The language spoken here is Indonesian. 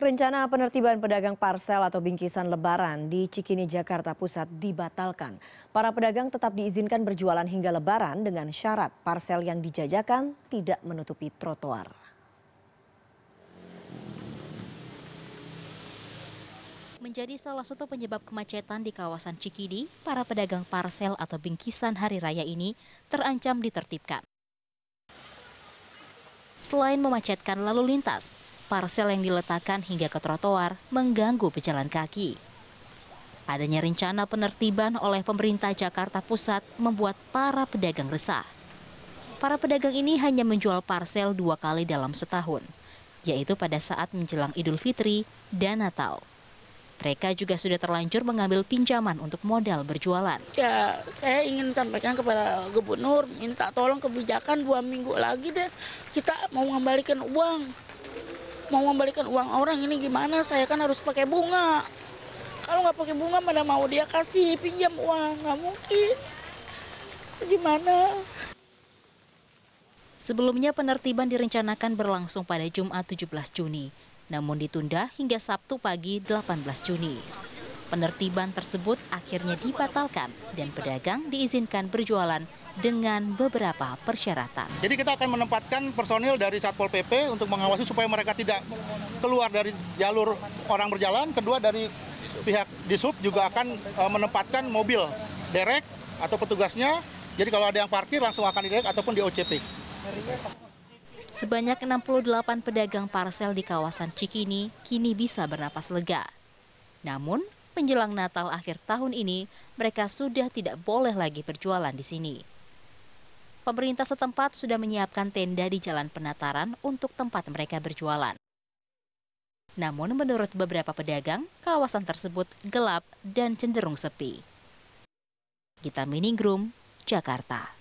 Rencana penertiban pedagang parsel atau bingkisan lebaran di Cikini, Jakarta Pusat dibatalkan. Para pedagang tetap diizinkan berjualan hingga lebaran dengan syarat parsel yang dijajakan tidak menutupi trotoar. Menjadi salah satu penyebab kemacetan di kawasan Cikini, para pedagang parsel atau bingkisan hari raya ini terancam ditertibkan. Selain memacetkan lalu lintas, parsel yang diletakkan hingga ke trotoar mengganggu pejalan kaki. Adanya rencana penertiban oleh pemerintah Jakarta Pusat membuat para pedagang resah. Para pedagang ini hanya menjual parsel dua kali dalam setahun, yaitu pada saat menjelang Idul Fitri dan Natal. Mereka juga sudah terlanjur mengambil pinjaman untuk modal berjualan. Ya, saya ingin sampaikan kepada Gubernur, minta tolong kebijakan dua minggu lagi deh, kita mau mengembalikan uang mau membalikan uang orang ini gimana saya kan harus pakai bunga kalau nggak pakai bunga mana mau dia kasih pinjam uang nggak mungkin gimana Sebelumnya penertiban direncanakan berlangsung pada Jumat 17 Juni, namun ditunda hingga Sabtu pagi 18 Juni. Penertiban tersebut akhirnya dibatalkan dan pedagang diizinkan berjualan dengan beberapa persyaratan. Jadi kita akan menempatkan personil dari Satpol PP untuk mengawasi supaya mereka tidak keluar dari jalur orang berjalan. Kedua dari pihak Disub juga akan e, menempatkan mobil derek atau petugasnya. Jadi kalau ada yang parkir langsung akan diderek ataupun di OCP. Sebanyak 68 pedagang parsel di kawasan Cikini kini bisa bernapas lega. Namun, Menjelang Natal akhir tahun ini, mereka sudah tidak boleh lagi berjualan di sini. Pemerintah setempat sudah menyiapkan tenda di Jalan Penataran untuk tempat mereka berjualan. Namun menurut beberapa pedagang, kawasan tersebut gelap dan cenderung sepi. Gita Miningrum, Jakarta.